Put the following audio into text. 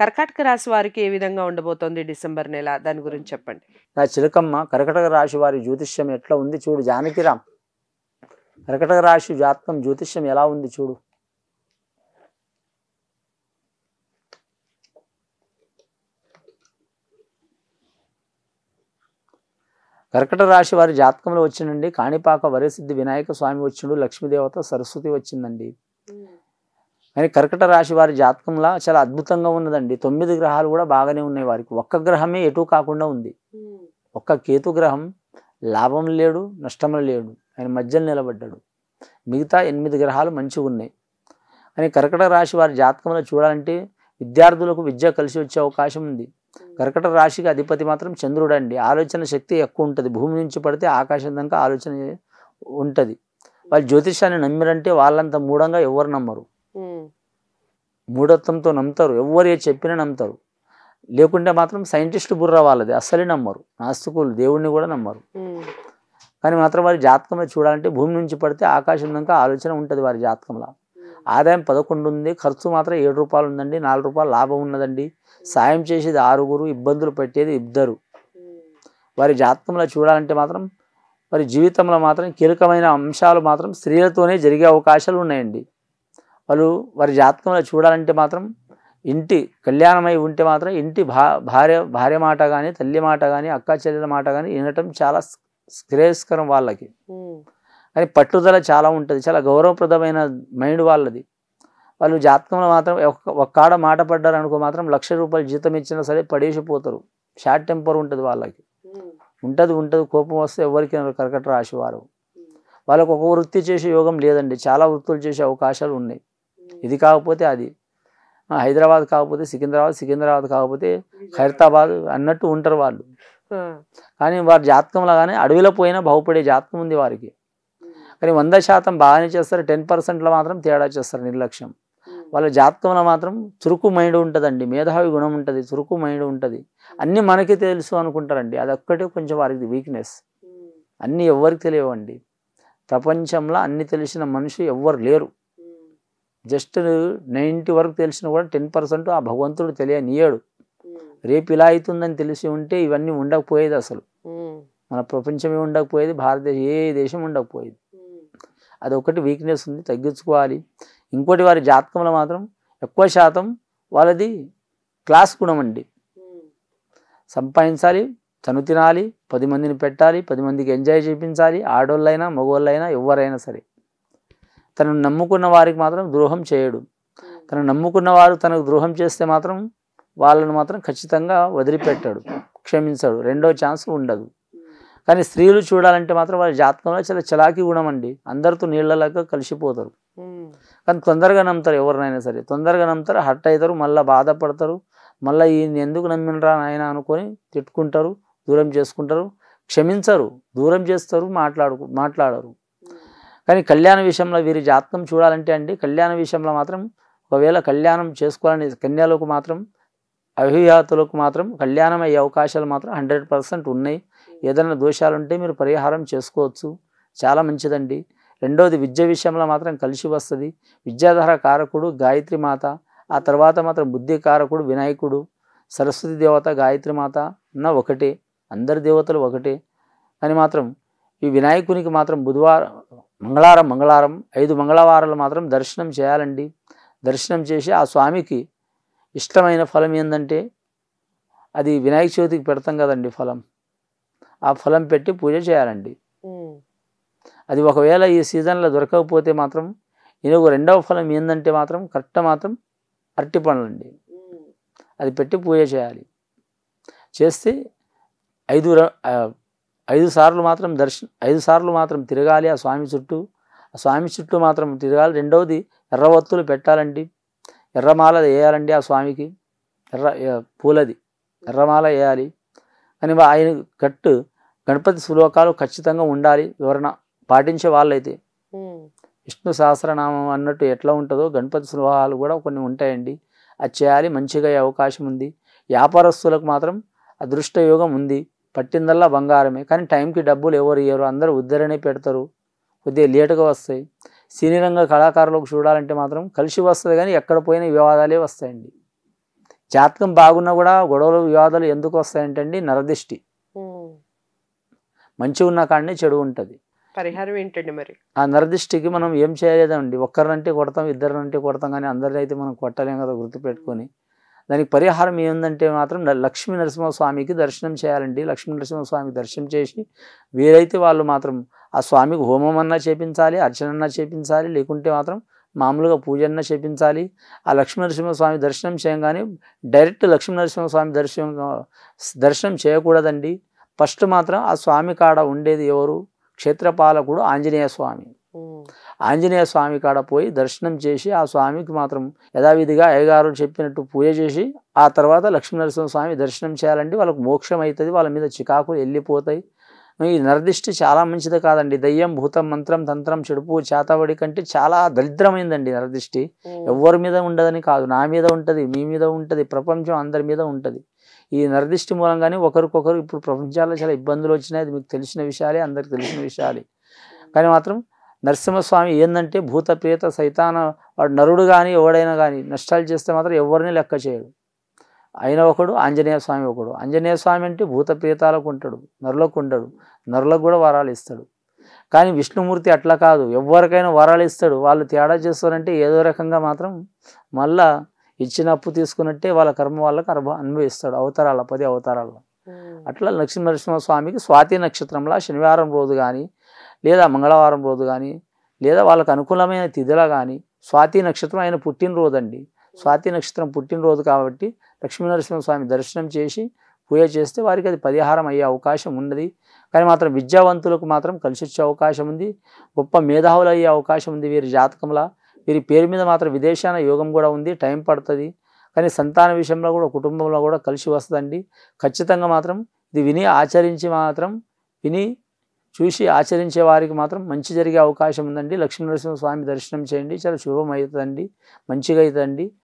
కర్కాటక రాశి వారికి ఏ విధంగా ఉండబోతోంది డిసెంబర్ నెల దాని గురించి చెప్పండి నా చిలకమ్మ కర్కటక రాశి వారి జ్యోతిష్యం ఎట్లా ఉంది చూడు జానకిరామ్ కర్కటక రాశి జాతకం జ్యోతిష్యం ఎలా ఉంది చూడు కర్కట రాశి వారి జాతకంలో వచ్చిందండి కాణిపాక వరసిద్ధి వినాయక స్వామి వచ్చిండు లక్ష్మీదేవత సరస్వతి వచ్చిందండి కానీ కర్కట రాశి వారి జాతకంలో చాలా అద్భుతంగా ఉన్నదండి తొమ్మిది గ్రహాలు కూడా బాగానే ఉన్నాయి వారికి ఒక్క గ్రహమే ఎటు కాకుండా ఉంది ఒక్క కేతు గ్రహం లాభం లేడు నష్టం లేడు ఆయన మధ్యలో నిలబడ్డాడు మిగతా ఎనిమిది గ్రహాలు మంచిగా ఉన్నాయి కానీ కర్కట రాశి వారి జాతకంలో చూడాలంటే విద్యార్థులకు విద్య కలిసి వచ్చే అవకాశం ఉంది కర్కట రాశికి అధిపతి మాత్రం చంద్రుడు అండి ఆలోచన శక్తి ఎక్కువ ఉంటుంది భూమి నుంచి పడితే ఆకాశం దాకా ఆలోచన ఉంటుంది వాళ్ళు జ్యోతిషాన్ని నమ్మిరంటే వాళ్ళంత మూఢంగా ఎవరు నమ్మరు మూఢత్వంతో నమ్ముతారు ఎవరే చెప్పినా నమ్ముతారు లేకుంటే మాత్రం సైంటిస్టు బుర్ర వాళ్ళది అస్సలే నమ్మరు నాస్తికులు దేవుడిని కూడా నమ్మరు కానీ మాత్రం వారి జాతకమే చూడాలంటే భూమి నుంచి పడితే ఆకాశం దాకా ఆలోచన ఉంటుంది వారి జాతకంలో ఆదాయం పదకొండు ఉంది ఖర్చు మాత్రం ఏడు రూపాయలు ఉందండి నాలుగు రూపాయలు లాభం ఉన్నదండి సాయం చేసేది ఆరుగురు ఇబ్బందులు పెట్టేది ఇద్దరు వారి జాతకంలో చూడాలంటే మాత్రం వారి జీవితంలో మాత్రం కీలకమైన అంశాలు మాత్రం స్త్రీలతోనే జరిగే అవకాశాలు ఉన్నాయండి వాళ్ళు వారి జాతకంలో చూడాలంటే మాత్రం ఇంటి కళ్యాణమై ఉంటే మాత్రం ఇంటి భా భార్య భార్య మాట కానీ తల్లి మాట కానీ అక్క చెల్లెల మాట కానీ వినటం చాలా శ్రేయస్కరం వాళ్ళకి కానీ పట్టుదల చాలా ఉంటుంది చాలా గౌరవప్రదమైన మైండ్ వాళ్ళది వాళ్ళు జాతకంలో మాత్రం ఒక్క ఒక్కాడ మాట పడ్డారనుకో మాత్రం లక్ష రూపాయలు జీతం ఇచ్చినా సరే పడేసిపోతారు షార్ట్ టెంపర్ ఉంటుంది వాళ్ళకి ఉంటుంది ఉంటుంది కోపం వస్తే ఎవరికి కర్కట రాశి వారు వాళ్ళకు ఒక వృత్తి చేసే యోగం లేదండి చాలా వృత్తులు చేసే అవకాశాలు ఉన్నాయి ఇది కాకపోతే అది హైదరాబాద్ కాకపోతే సికింద్రాబాద్ సికింద్రాబాద్ కాకపోతే ఖైరతాబాద్ అన్నట్టు ఉంటారు వాళ్ళు కానీ వారి జాతకంలో కానీ అడవిలో పోయినా బాగుపడే జాతకం ఉంది వారికి కానీ వంద శాతం బాగానే చేస్తారు టెన్ పర్సెంట్లో మాత్రం తేడా చేస్తారు నిర్లక్ష్యం వాళ్ళ జాతకంలో మాత్రం చురుకు మైండ్ ఉంటుందండి మేధావి గుణం ఉంటుంది చురుకు మైండ్ ఉంటుంది అన్నీ మనకి తెలుసు అనుకుంటారండి అది ఒక్కటే కొంచెం వారికి వీక్నెస్ అన్నీ ఎవరికి తెలియవండి ప్రపంచంలో అన్నీ తెలిసిన మనిషి ఎవ్వరు లేరు జస్ట్ నైంటీ వరకు తెలిసిన కూడా టెన్ పర్సెంట్ ఆ భగవంతుడు తెలియనియాడు రేపు ఇలా అవుతుందని తెలిసి ఉంటే ఇవన్నీ ఉండకపోయేది అసలు మన ప్రపంచమే ఉండకపోయేది భారతదేశం ఏ దేశం ఉండకపోయేది అది ఒకటి వీక్నెస్ ఉంది తగ్గించుకోవాలి ఇంకోటి వారి జాతకంలో మాత్రం ఎక్కువ శాతం వాళ్ళది క్లాస్ గుణం అండి సంపాదించాలి తను తినాలి పది మందిని పెట్టాలి పది మందికి ఎంజాయ్ చేయించాలి ఆడోళ్ళైనా మగవాళ్ళైనా ఎవరైనా సరే తనను నమ్ముకున్న వారికి మాత్రం ద్రోహం చేయడు తను నమ్ముకున్న వారు తనకు ద్రోహం చేస్తే మాత్రం వాళ్ళను మాత్రం ఖచ్చితంగా వదిలిపెట్టాడు క్షమించాడు రెండో ఛాన్స్ ఉండదు కానీ స్త్రీలు చూడాలంటే మాత్రం వాళ్ళ జాతకంలో చాలా చలాకి గుణం అండి అందరితో నీళ్ళలాగా కలిసిపోతారు కానీ తొందరగా నమ్ముతారు ఎవరినైనా సరే తొందరగా నమ్ముతారు హట్ అవుతారు మళ్ళీ బాధపడతారు మళ్ళీ ఈయన ఎందుకు నమ్మినరా ఆయన అనుకొని తిట్టుకుంటారు దూరం చేసుకుంటారు క్షమించరు దూరం చేస్తారు మాట్లాడుకు మాట్లాడరు కానీ కళ్యాణ విషయంలో వీరి జాతకం చూడాలంటే అండి కళ్యాణ విషయంలో మాత్రం ఒకవేళ కళ్యాణం చేసుకోవాలని కన్యాలకు మాత్రం అవిహియాతులకు మాత్రం కళ్యాణం అయ్యే అవకాశాలు మాత్రం హండ్రెడ్ పర్సెంట్ ఉన్నాయి ఏదైనా దోషాలు ఉంటే మీరు పరిహారం చేసుకోవచ్చు చాలా మంచిదండి రెండవది విద్య విషయంలో మాత్రం కలిసి వస్తుంది విద్యాధార కారకుడు గాయత్రి మాత ఆ తర్వాత మాత్రం బుద్ధి కారకుడు వినాయకుడు సరస్వతి దేవత గాయత్రి మాత అన్న ఒకటే అందరి దేవతలు ఒకటే అని మాత్రం ఈ వినాయకునికి మాత్రం బుధవారం మంగళవారం మంగళవారం ఐదు మంగళవారాలు మాత్రం దర్శనం చేయాలండి దర్శనం చేసి ఆ స్వామికి ఇష్టమైన ఫలం ఏంటంటే అది వినాయక చవితికి పెడతాం కదండి ఫలం ఆ ఫలం పెట్టి పూజ చేయాలండి అది ఒకవేళ ఈ సీజన్లో దొరకకపోతే మాత్రం ఇనుగు రెండవ ఫలం ఏంటంటే మాత్రం కరెక్ట్ మాత్రం అరటి పండ్లండి అది పెట్టి పూజ చేయాలి చేస్తే ఐదు ఐదు సార్లు మాత్రం దర్శనం ఐదు సార్లు మాత్రం తిరగాలి ఆ స్వామి చుట్టూ ఆ స్వామి చుట్టూ మాత్రం తిరగాలి రెండవది ఎర్ర ఒత్తులు పెట్టాలండి ఎర్రమాల వేయాలండి ఆ స్వామికి ఎర్ర పూలది ఎర్రమాల వేయాలి కానీ ఆయన గట్టు గణపతి శ్లోకాలు ఖచ్చితంగా ఉండాలి వివరణ పాటించే వాళ్ళైతే విష్ణు సహస్రనామం అన్నట్టు ఎట్లా ఉంటుందో గణపతి శ్లోకాలు కూడా కొన్ని ఉంటాయండి అది చేయాలి మంచిగా అవకాశం ఉంది వ్యాపారస్తులకు మాత్రం అదృష్టయోగం ఉంది పట్టిందల్లా బంగారమే కానీ టైంకి డబ్బులు ఎవరు ఇయ్యరు అందరూ ఉద్దరనే పెడతారు కొద్దిగా లేటుగా వస్తాయి సినీ రంగ కళాకారులకు చూడాలంటే మాత్రం కలిసి వస్తుంది కానీ ఎక్కడ పోయినా వివాదాలే వస్తాయండి జాతకం బాగున్నా కూడా గొడవలు వివాదాలు ఎందుకు వస్తాయంటండి నరదిష్టి మంచి ఉన్న కాడనే చెడు ఉంటుంది పరిహారం ఏంటండి మరి ఆ నరదిష్టికి మనం ఏం చేయలేదండి ఒక్కరినంటే కొడతాం ఇద్దరినంటే కొడతాం కానీ అందరినైతే మనం కొట్టలేం కదా గుర్తుపెట్టుకొని దానికి పరిహారం ఏముందంటే మాత్రం లక్ష్మీ నరసింహస్వామికి దర్శనం చేయాలండి లక్ష్మీ నరసింహస్వామికి దర్శనం చేసి వీరైతే వాళ్ళు మాత్రం ఆ స్వామికి హోమం అన్నా చేపించాలి అర్చనన్నా చేపించాలి లేకుంటే మాత్రం మామూలుగా పూజ అన్నా చేపించాలి ఆ నరసింహస్వామి దర్శనం చేయగానే డైరెక్ట్ నరసింహస్వామి దర్శనం దర్శనం చేయకూడదండి ఫస్ట్ మాత్రం ఆ స్వామి కాడ ఉండేది ఎవరు క్షేత్రపాలకుడు ఆంజనేయ స్వామి ఆంజనేయ స్వామి కాడ పోయి దర్శనం చేసి ఆ స్వామికి మాత్రం యథావిధిగా అయ్యగారు చెప్పినట్టు పూజ చేసి ఆ తర్వాత లక్ష్మీనరసింహ స్వామి దర్శనం చేయాలంటే వాళ్ళకు మోక్షం అవుతుంది వాళ్ళ మీద చికాకులు వెళ్ళిపోతాయి ఈ నరదిష్టి చాలా మంచిది కాదండి దయ్యం భూతం మంత్రం తంత్రం చెడుపు చేతబడి కంటే చాలా దరిద్రమైందండి నరదిష్టి ఎవరి మీద ఉండదని కాదు నా మీద ఉంటుంది మీ మీద ఉంటుంది ప్రపంచం అందరి మీద ఉంటుంది ఈ నరదిష్టి మూలంగానే ఒకరికొకరు ఇప్పుడు ప్రపంచాల్లో చాలా ఇబ్బందులు వచ్చినాయి అది మీకు తెలిసిన విషయాలే అందరికి తెలిసిన విషయాలే కానీ మాత్రం నరసింహస్వామి ఏంటంటే భూత ప్రేత సైతాన వాడు నరుడు కానీ ఎవడైనా కానీ నష్టాలు చేస్తే మాత్రం ఎవరిని లెక్క చేయడు ఆయన ఒకడు ఆంజనేయ స్వామి ఒకడు ఆంజనేయ స్వామి అంటే భూత ప్రేతాలకు ఉంటాడు నరులకు ఉండడు నరులకు కూడా వరాలు ఇస్తాడు కానీ విష్ణుమూర్తి అట్లా కాదు ఎవరికైనా వరాలు ఇస్తాడు వాళ్ళు తేడా చేస్తారంటే ఏదో రకంగా మాత్రం మళ్ళా ఇచ్చిన అప్పు తీసుకున్నట్టే వాళ్ళ కర్మ వాళ్ళకి అర్భ అనుభవిస్తాడు అవతారాల పది అవతారాల్లో అట్లా లక్ష్మీ నరసింహ స్వామికి స్వాతి నక్షత్రంలో శనివారం రోజు కానీ లేదా మంగళవారం రోజు కానీ లేదా వాళ్ళకు అనుకూలమైన తిథిలా కానీ స్వాతి నక్షత్రం ఆయన పుట్టినరోజు అండి స్వాతి నక్షత్రం పుట్టినరోజు కాబట్టి లక్ష్మీనరసింహస్వామి దర్శనం చేసి పూజ చేస్తే వారికి అది పరిహారం అయ్యే అవకాశం ఉన్నది కానీ మాత్రం విద్యావంతులకు మాత్రం కలిసి వచ్చే అవకాశం ఉంది గొప్ప మేధావులు అయ్యే అవకాశం ఉంది వీరి జాతకంలా వీరి పేరు మీద మాత్రం విదేశాన యోగం కూడా ఉంది టైం పడుతుంది కానీ సంతాన విషయంలో కూడా కుటుంబంలో కూడా కలిసి వస్తుందండి ఖచ్చితంగా మాత్రం ఇది విని ఆచరించి మాత్రం విని చూసి ఆచరించే వారికి మాత్రం మంచి జరిగే అవకాశం ఉందండి లక్ష్మీ నరసింహస్వామి దర్శనం చేయండి చాలా శుభం అవుతుందండి మంచిగా అవుతుందండి